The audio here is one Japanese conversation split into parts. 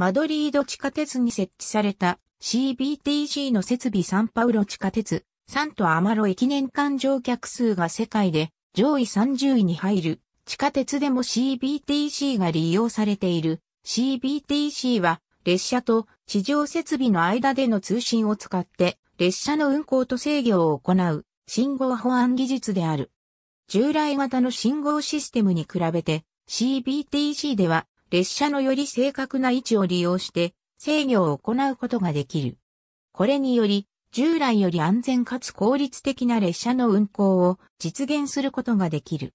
マドリード地下鉄に設置された CBTC の設備サンパウロ地下鉄、サントアマロ駅年間乗客数が世界で上位30位に入る。地下鉄でも CBTC が利用されている。CBTC は列車と地上設備の間での通信を使って列車の運行と制御を行う信号保安技術である。従来型の信号システムに比べて CBTC では列車のより正確な位置を利用して制御を行うことができる。これにより、従来より安全かつ効率的な列車の運行を実現することができる。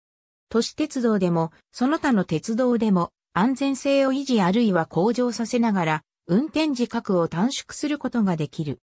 都市鉄道でも、その他の鉄道でも、安全性を維持あるいは向上させながら、運転時間を短縮することができる。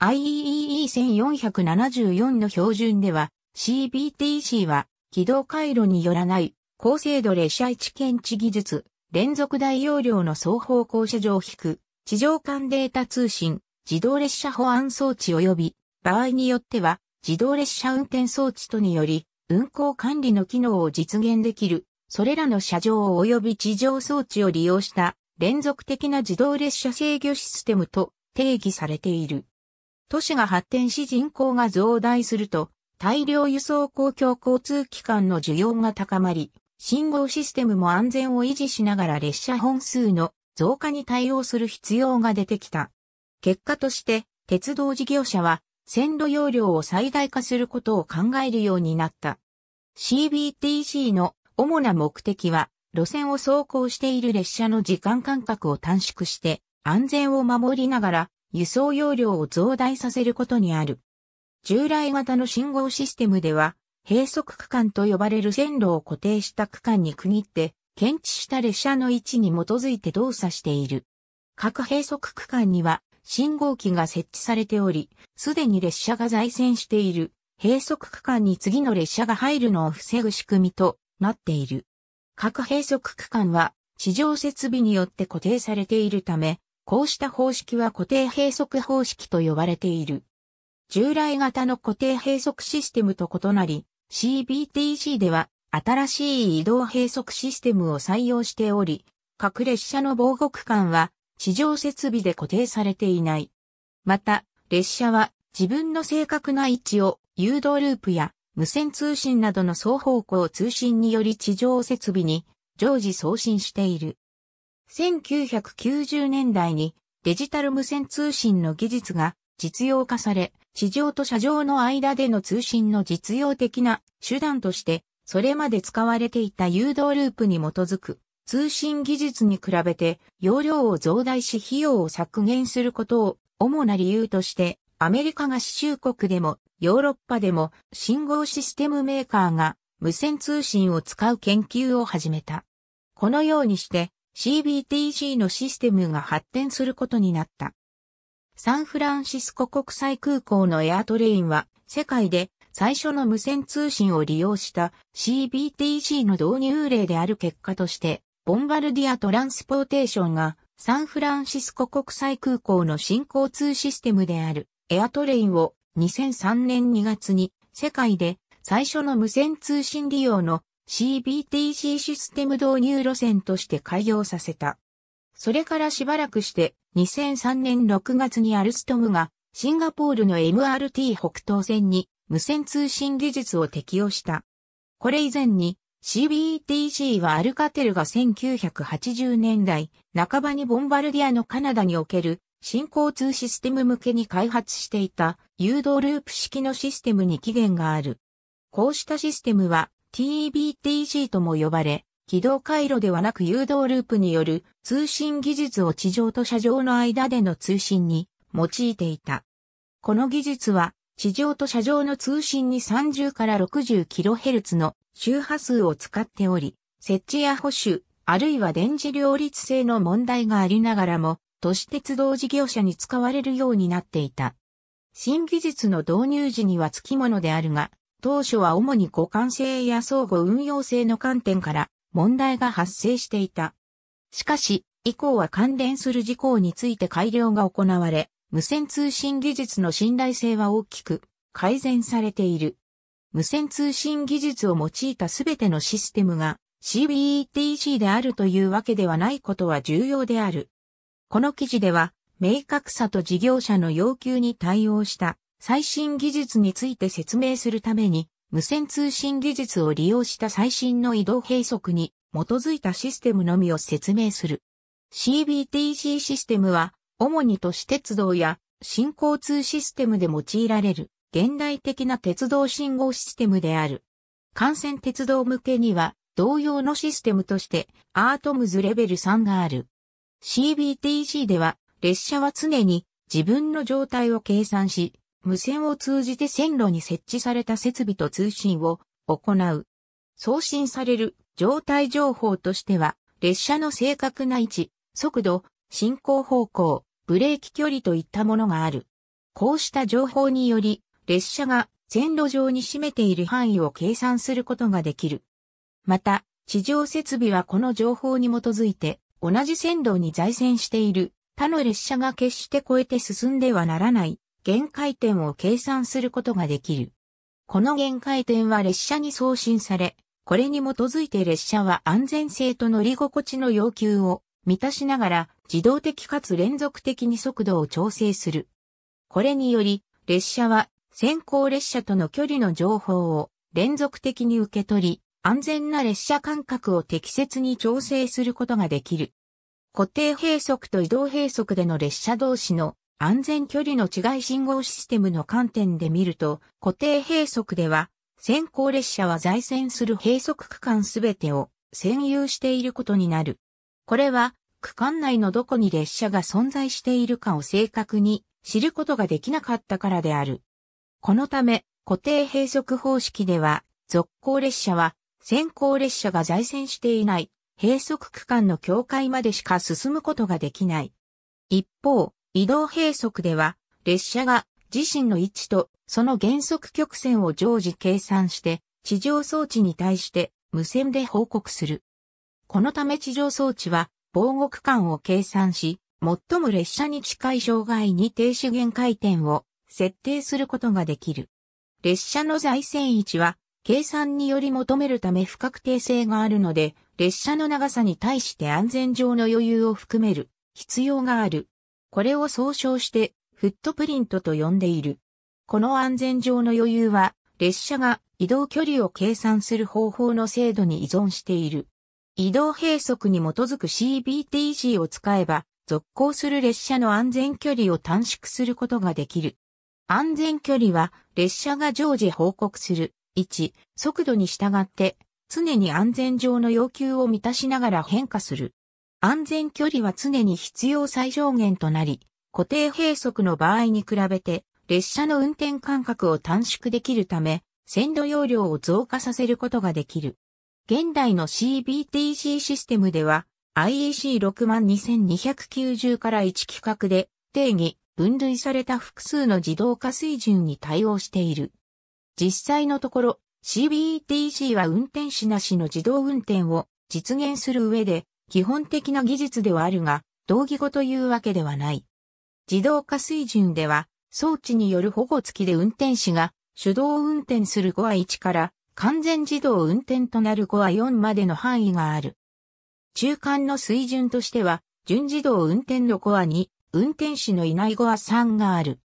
IEEE 1474の標準では、CBTC は、軌道回路によらない、高精度列車位置検知技術、連続大容量の双方向車上引く、地上間データ通信、自動列車保安装置及び、場合によっては、自動列車運転装置とにより、運行管理の機能を実現できる、それらの車上及び地上装置を利用した連続的な自動列車制御システムと定義されている。都市が発展し人口が増大すると、大量輸送公共交通機関の需要が高まり、信号システムも安全を維持しながら列車本数の増加に対応する必要が出てきた。結果として、鉄道事業者は線路容量を最大化することを考えるようになった。CBTC の主な目的は、路線を走行している列車の時間間隔を短縮して、安全を守りながら、輸送容量を増大させることにある。従来型の信号システムでは、閉塞区間と呼ばれる線路を固定した区間に区切って、検知した列車の位置に基づいて動作している。各閉塞区間には信号機が設置されており、すでに列車が在線している閉塞区間に次の列車が入るのを防ぐ仕組みとなっている。各閉塞区間は地上設備によって固定されているため、こうした方式は固定閉塞方式と呼ばれている。従来型の固定閉塞システムと異なり、CBTC では新しい移動閉塞システムを採用しており、各列車の防護区間は地上設備で固定されていない。また、列車は自分の正確な位置を誘導ループや無線通信などの双方向通信により地上設備に常時送信している。1990年代にデジタル無線通信の技術が実用化され、地上と車上の間での通信の実用的な手段として、それまで使われていた誘導ループに基づく通信技術に比べて容量を増大し費用を削減することを主な理由としてアメリカが支柱国でもヨーロッパでも信号システムメーカーが無線通信を使う研究を始めた。このようにして CBTC のシステムが発展することになった。サンフランシスコ国際空港のエアトレインは、世界で最初の無線通信を利用した CBTC の導入例である結果として、ボンバルディアトランスポーテーションがサンフランシスコ国際空港の新交通システムであるエアトレインを2003年2月に世界で最初の無線通信利用の CBTC システム導入路線として開業させた。それからしばらくして、2003年6月にアルストムが、シンガポールの MRT 北東線に無線通信技術を適用した。これ以前に CBTC はアルカテルが1980年代半ばにボンバルディアのカナダにおける新交通システム向けに開発していた誘導ループ式のシステムに起源がある。こうしたシステムは TBTC とも呼ばれ、軌道回路ではなく誘導ループによる通信技術を地上と車上の間での通信に用いていた。この技術は地上と車上の通信に30から 60kHz の周波数を使っており、設置や保守、あるいは電磁両立性の問題がありながらも、都市鉄道事業者に使われるようになっていた。新技術の導入時には付き物であるが、当初は主に互換性や相互運用性の観点から問題が発生していた。しかし、以降は関連する事項について改良が行われ、無線通信技術の信頼性は大きく改善されている。無線通信技術を用いたすべてのシステムが CBETC であるというわけではないことは重要である。この記事では、明確さと事業者の要求に対応した最新技術について説明するために、無線通信技術を利用した最新の移動閉塞に基づいたシステムのみを説明する。CBTC システムは、主に都市鉄道や新交通システムで用いられる現代的な鉄道信号システムである。幹線鉄道向けには同様のシステムとしてアートムズレベル3がある。CBTC では列車は常に自分の状態を計算し無線を通じて線路に設置された設備と通信を行う。送信される状態情報としては、列車の正確な位置、速度、進行方向、ブレーキ距離といったものがある。こうした情報により、列車が線路上に占めている範囲を計算することができる。また、地上設備はこの情報に基づいて、同じ線路に在線している他の列車が決して越えて進んではならない限界点を計算することができる。この限界点は列車に送信され、これに基づいて列車は安全性と乗り心地の要求を満たしながら自動的かつ連続的に速度を調整する。これにより、列車は先行列車との距離の情報を連続的に受け取り、安全な列車間隔を適切に調整することができる。固定閉塞と移動閉塞での列車同士の安全距離の違い信号システムの観点で見ると、固定閉塞では、先行列車は在線する閉塞区間すべてを占有していることになる。これは、区間内のどこに列車が存在しているかを正確に知ることができなかったからである。このため、固定閉塞方式では、続行列車は、先行列車が在線していない、閉塞区間の境界までしか進むことができない。一方、移動閉塞では、列車が自身の位置とその減速曲線を常時計算して、地上装置に対して無線で報告する。このため地上装置は防護区間を計算し、最も列車に近い障害に停止限回転を設定することができる。列車の在線位置は計算により求めるため不確定性があるので、列車の長さに対して安全上の余裕を含める必要がある。これを総称して、フットプリントと呼んでいる。この安全上の余裕は、列車が移動距離を計算する方法の精度に依存している。移動閉塞に基づく CBTC を使えば、続行する列車の安全距離を短縮することができる。安全距離は、列車が常時報告する、1、速度に従って、常に安全上の要求を満たしながら変化する。安全距離は常に必要最上限となり、固定閉塞の場合に比べて、列車の運転間隔を短縮できるため、線路容量を増加させることができる。現代の CBTC システムでは、IEC62290 から1規格で定義、分類された複数の自動化水準に対応している。実際のところ CBTC は運転士なしの自動運転を実現する上で基本的な技術ではあるが、同義語というわけではない。自動化水準では、装置による保護付きで運転士が手動運転する5は1から完全自動運転となる5は4までの範囲がある。中間の水準としては、準自動運転の5は2、運転士のいない5は3がある。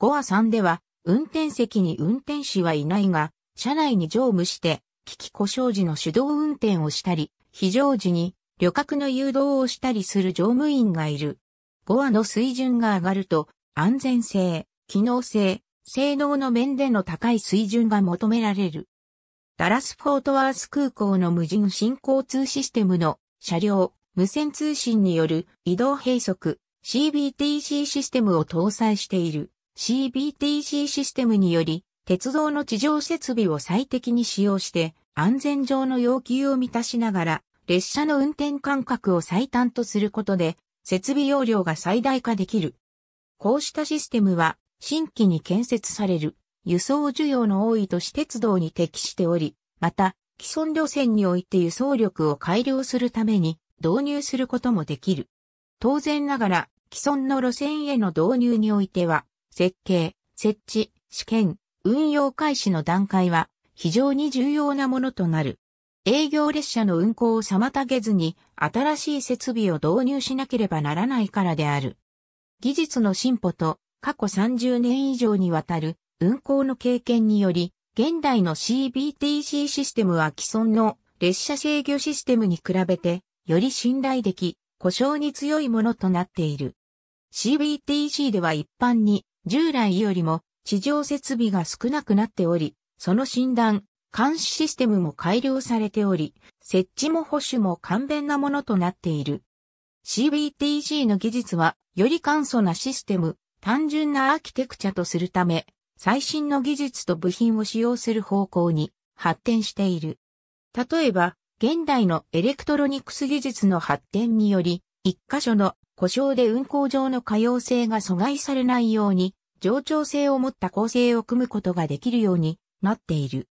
5は3では、運転席に運転士はいないが、車内に乗務して、危機故障時の手動運転をしたり、非常時に旅客の誘導をしたりする乗務員がいる。5話の水準が上がると、安全性、機能性、性能の面での高い水準が求められる。ダラス・フォートワース空港の無人新交通システムの車両、無線通信による移動閉塞 CBTC システムを搭載している CBTC システムにより鉄道の地上設備を最適に使用して安全上の要求を満たしながら列車の運転間隔を最短とすることで、設備容量が最大化できる。こうしたシステムは、新規に建設される、輸送需要の多い都市鉄道に適しており、また、既存路線において輸送力を改良するために導入することもできる。当然ながら、既存の路線への導入においては、設計、設置、試験、運用開始の段階は非常に重要なものとなる。営業列車の運行を妨げずに新しい設備を導入しなければならないからである。技術の進歩と過去30年以上にわたる運行の経験により、現代の CBTC システムは既存の列車制御システムに比べて、より信頼でき、故障に強いものとなっている。CBTC では一般に従来よりも地上設備が少なくなっており、その診断、監視システムも改良されており、設置も保守も簡便なものとなっている。CBTC の技術は、より簡素なシステム、単純なアーキテクチャとするため、最新の技術と部品を使用する方向に発展している。例えば、現代のエレクトロニクス技術の発展により、一箇所の故障で運行上の可用性が阻害されないように、冗長性を持った構成を組むことができるようになっている。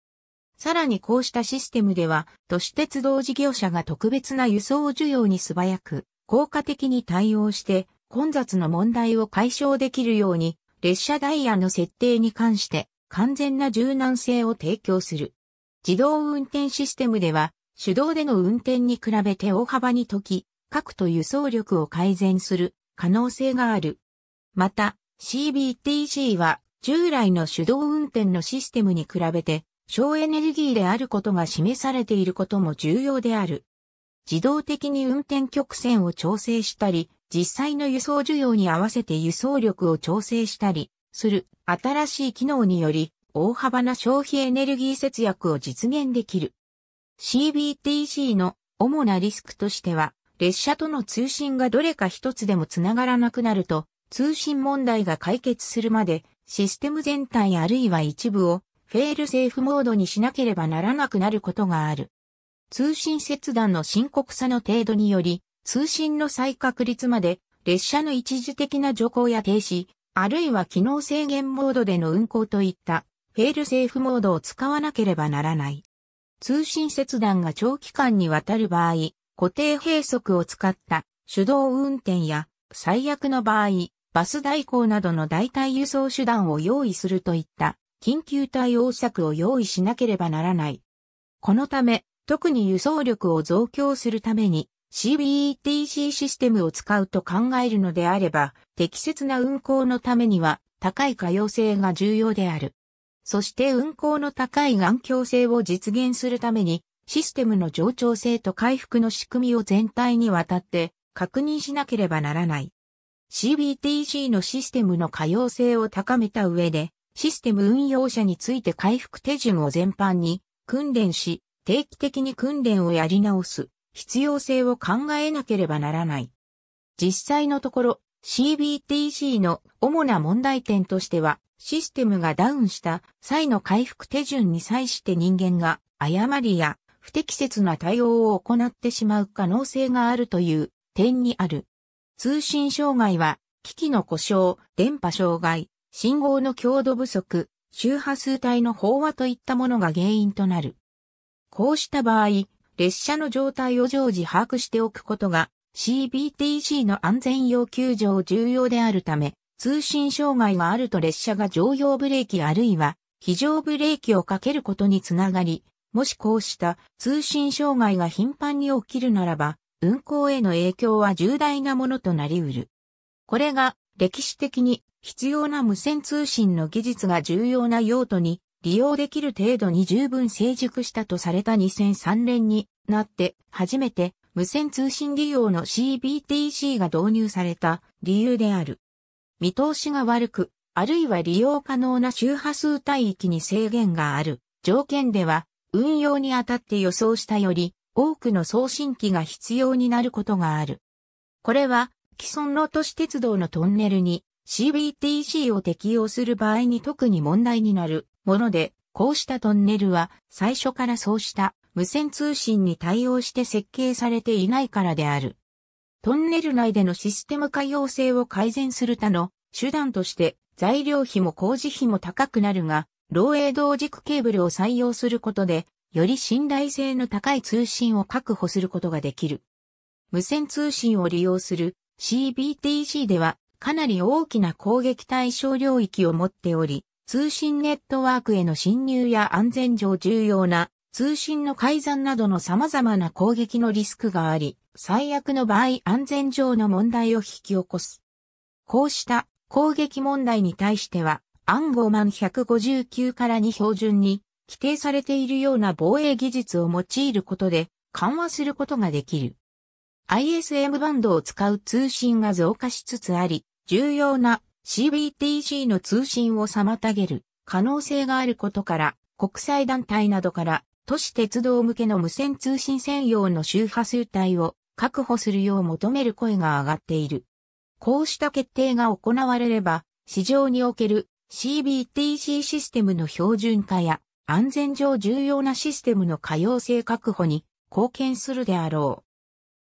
さらにこうしたシステムでは、都市鉄道事業者が特別な輸送需要に素早く、効果的に対応して、混雑の問題を解消できるように、列車ダイヤの設定に関して完全な柔軟性を提供する。自動運転システムでは、手動での運転に比べて大幅に解き、各と輸送力を改善する可能性がある。また、CBTC は従来の手動運転のシステムに比べて省エネルギーであることが示されていることも重要である。自動的に運転曲線を調整したり、実際の輸送需要に合わせて輸送力を調整したりする新しい機能により大幅な消費エネルギー節約を実現できる。CBTC の主なリスクとしては、列車との通信がどれか一つでもつながらなくなると、通信問題が解決するまでシステム全体あるいは一部をフェールセーフモードにしなければならなくなることがある。通信切断の深刻さの程度により、通信の再確率まで、列車の一時的な徐行や停止、あるいは機能制限モードでの運行といった、フェールセーフモードを使わなければならない。通信切断が長期間にわたる場合、固定閉塞を使った手動運転や、最悪の場合、バス代行などの代替輸送手段を用意するといった緊急対応策を用意しなければならない。このため、特に輸送力を増強するために CBETC システムを使うと考えるのであれば、適切な運行のためには高い可用性が重要である。そして運行の高い頑強性を実現するために、システムの冗長性と回復の仕組みを全体にわたって確認しなければならない。CBTC のシステムの可用性を高めた上で、システム運用者について回復手順を全般に訓練し、定期的に訓練をやり直す必要性を考えなければならない。実際のところ CBTC の主な問題点としては、システムがダウンした際の回復手順に際して人間が誤りや不適切な対応を行ってしまう可能性があるという点にある。通信障害は機器の故障、電波障害、信号の強度不足、周波数帯の飽和といったものが原因となる。こうした場合、列車の状態を常時把握しておくことが CBTC の安全要求上重要であるため、通信障害があると列車が常用ブレーキあるいは非常ブレーキをかけることにつながり、もしこうした通信障害が頻繁に起きるならば、運行への影響は重大なものとなり得る。これが歴史的に必要な無線通信の技術が重要な用途に利用できる程度に十分成熟したとされた2003年になって初めて無線通信利用の CBTC が導入された理由である。見通しが悪く、あるいは利用可能な周波数帯域に制限がある条件では運用にあたって予想したより多くの送信機が必要になることがある。これは既存の都市鉄道のトンネルに CBTC を適用する場合に特に問題になるもので、こうしたトンネルは最初からそうした無線通信に対応して設計されていないからである。トンネル内でのシステム可用性を改善する他の手段として材料費も工事費も高くなるが、漏洩同軸ケーブルを採用することで、より信頼性の高い通信を確保することができる。無線通信を利用する CBTC ではかなり大きな攻撃対象領域を持っており、通信ネットワークへの侵入や安全上重要な通信の改ざんなどの様々な攻撃のリスクがあり、最悪の場合安全上の問題を引き起こす。こうした攻撃問題に対しては、暗号マン159から2標準に規定されているような防衛技術を用いることで緩和することができる。ISM バンドを使う通信が増加しつつあり、重要な CBTC の通信を妨げる可能性があることから、国際団体などから都市鉄道向けの無線通信専用の周波数帯を確保するよう求める声が上がっている。こうした決定が行われれば、市場における CBTC システムの標準化や安全上重要なシステムの可用性確保に貢献するであろ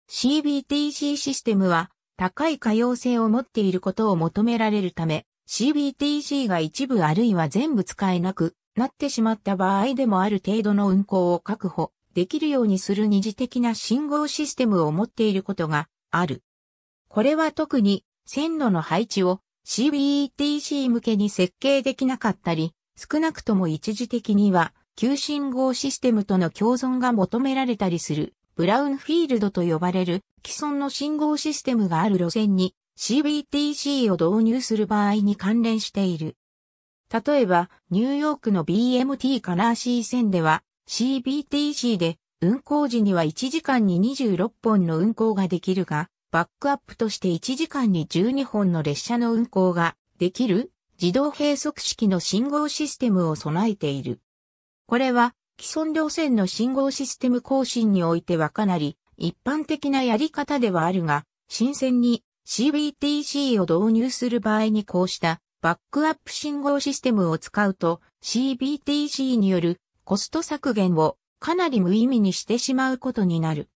う。CBTC システムは高い可用性を持っていることを求められるため、CBTC が一部あるいは全部使えなくなってしまった場合でもある程度の運行を確保できるようにする二次的な信号システムを持っていることがある。これは特に線路の配置を CBTC 向けに設計できなかったり、少なくとも一時的には、旧信号システムとの共存が求められたりするブラウンフィールドと呼ばれる既存の信号システムがある路線に CBTC を導入する場合に関連している。例えば、ニューヨークの BMT カナーシー線では CBTC で運行時には1時間に26本の運行ができるが、バックアップとして1時間に12本の列車の運行ができる自動閉塞式の信号システムを備えている。これは既存両線の信号システム更新においてはかなり一般的なやり方ではあるが、新鮮に CBTC を導入する場合にこうしたバックアップ信号システムを使うと CBTC によるコスト削減をかなり無意味にしてしまうことになる。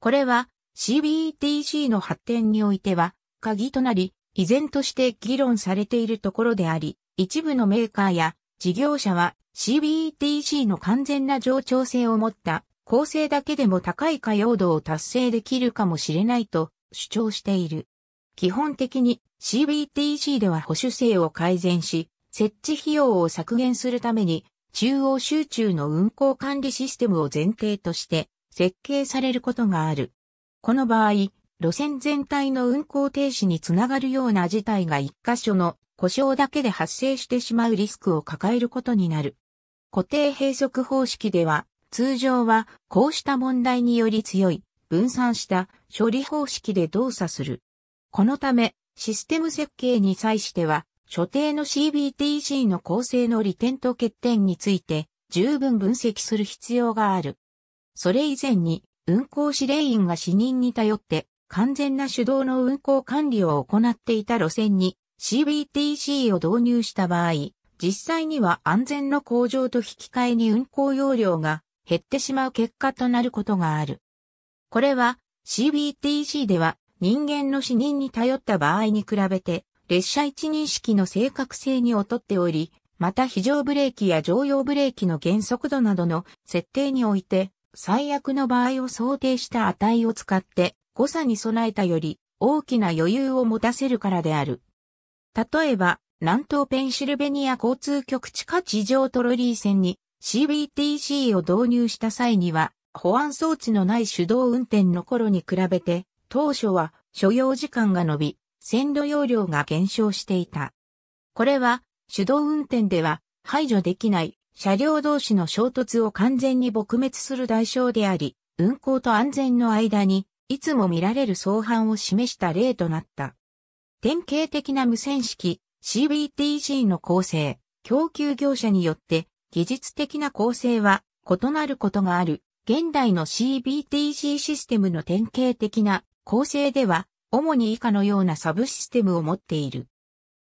これは CBTC の発展においては鍵となり、依然として議論されているところであり、一部のメーカーや事業者は c b t c の完全な冗長性を持った構成だけでも高い可用度を達成できるかもしれないと主張している。基本的に CBTC では保守性を改善し、設置費用を削減するために中央集中の運行管理システムを前提として設計されることがある。この場合、路線全体の運行停止につながるような事態が一箇所の故障だけで発生してしまうリスクを抱えることになる。固定閉塞方式では、通常はこうした問題により強い分散した処理方式で動作する。このため、システム設計に際しては、所定の CBTC の構成の利点と欠点について十分分析する必要がある。それ以前に運行指令員が死人に頼って完全な手動の運行管理を行っていた路線に CBTC を導入した場合、実際には安全の向上と引き換えに運行容量が減ってしまう結果となることがある。これは CBTC では人間の死人に頼った場合に比べて列車位置認識の正確性に劣っており、また非常ブレーキや常用ブレーキの減速度などの設定において最悪の場合を想定した値を使って誤差に備えたより大きな余裕を持たせるからである。例えば、南東ペンシルベニア交通局地下地上トロリー線に CBTC を導入した際には、保安装置のない手動運転の頃に比べて、当初は所要時間が伸び、線路容量が減少していた。これは、手動運転では排除できない車両同士の衝突を完全に撲滅する代償であり、運行と安全の間に、いつも見られる相反を示した例となった。典型的な無線式 CBTC の構成、供給業者によって技術的な構成は異なることがある。現代の CBTC システムの典型的な構成では、主に以下のようなサブシステムを持っている。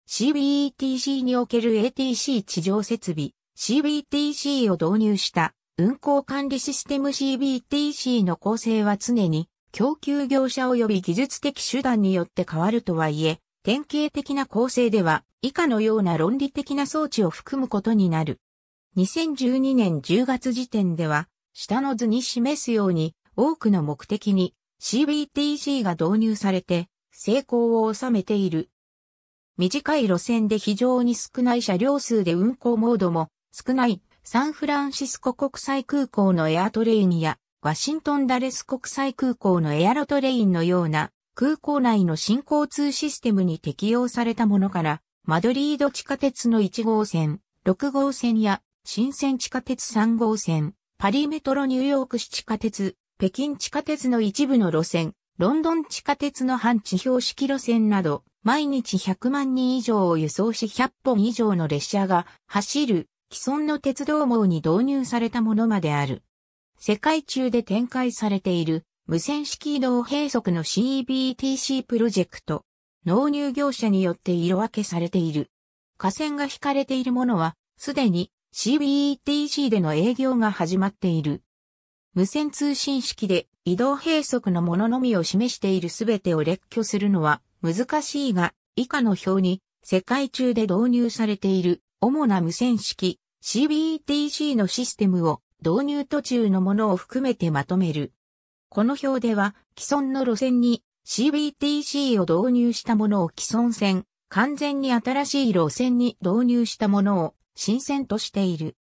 CBETC における ATC 地上設備、CBTC を導入した運行管理システム CBTC の構成は常に供給業者及び技術的手段によって変わるとはいえ、典型的な構成では以下のような論理的な装置を含むことになる。2012年10月時点では、下の図に示すように多くの目的に CBTC が導入されて成功を収めている。短い路線で非常に少ない車両数で運行モードも少ないサンフランシスコ国際空港のエアトレインやワシントンダレス国際空港のエアロトレインのような空港内の新交通システムに適用されたものから、マドリード地下鉄の1号線、6号線や、新鮮地下鉄3号線、パリメトロニューヨーク市地下鉄、北京地下鉄の一部の路線、ロンドン地下鉄の半地標式路線など、毎日100万人以上を輸送し100本以上の列車が走る既存の鉄道網に導入されたものまである。世界中で展開されている無線式移動閉塞の c b t c プロジェクト。納入業者によって色分けされている。河川が引かれているものは、すでに CBETC での営業が始まっている。無線通信式で移動閉塞のもののみを示しているすべてを列挙するのは難しいが、以下の表に世界中で導入されている主な無線式 CBETC のシステムを導入途中のものを含めてまとめる。この表では既存の路線に CBTC を導入したものを既存線、完全に新しい路線に導入したものを新線としている。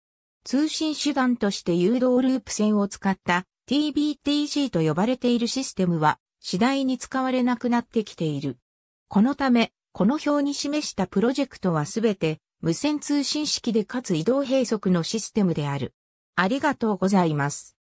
通信手段として誘導ループ線を使った TBTC と呼ばれているシステムは次第に使われなくなってきている。このため、この表に示したプロジェクトはすべて無線通信式でかつ移動閉塞のシステムである。ありがとうございます。